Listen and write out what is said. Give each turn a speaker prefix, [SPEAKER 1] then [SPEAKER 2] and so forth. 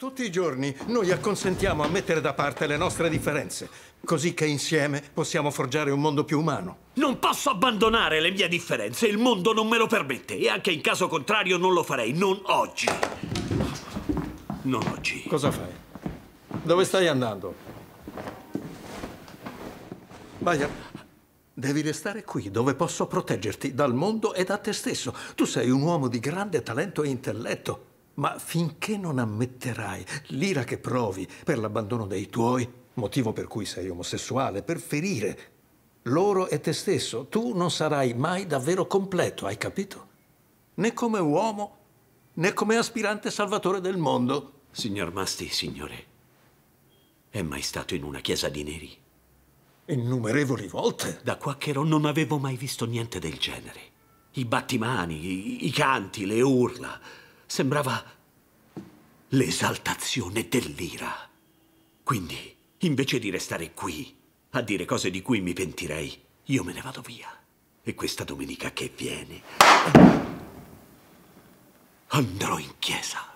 [SPEAKER 1] Tutti i giorni noi acconsentiamo a mettere da parte le nostre differenze, così che insieme possiamo forgiare un mondo più umano.
[SPEAKER 2] Non posso abbandonare le mie differenze, il mondo non me lo permette e anche in caso contrario non lo farei, non oggi.
[SPEAKER 1] Non oggi. Cosa fai? Dove stai andando? Vai. Devi restare qui, dove posso proteggerti dal mondo e da te stesso. Tu sei un uomo di grande talento e intelletto. Ma finché non ammetterai l'ira che provi per l'abbandono dei tuoi, motivo per cui sei omosessuale, per ferire loro e te stesso, tu non sarai mai davvero completo, hai
[SPEAKER 3] capito? Né come uomo, né come aspirante salvatore del mondo. Signor Masti, signore, è mai stato in una chiesa di neri? Innumerevoli volte. Da qua che ero non avevo mai visto niente del genere. I battimani, i, i canti, le urla sembrava l'esaltazione dell'ira. Quindi, invece di restare qui a dire cose di cui mi pentirei, io me ne vado via. E questa domenica che viene andrò in chiesa.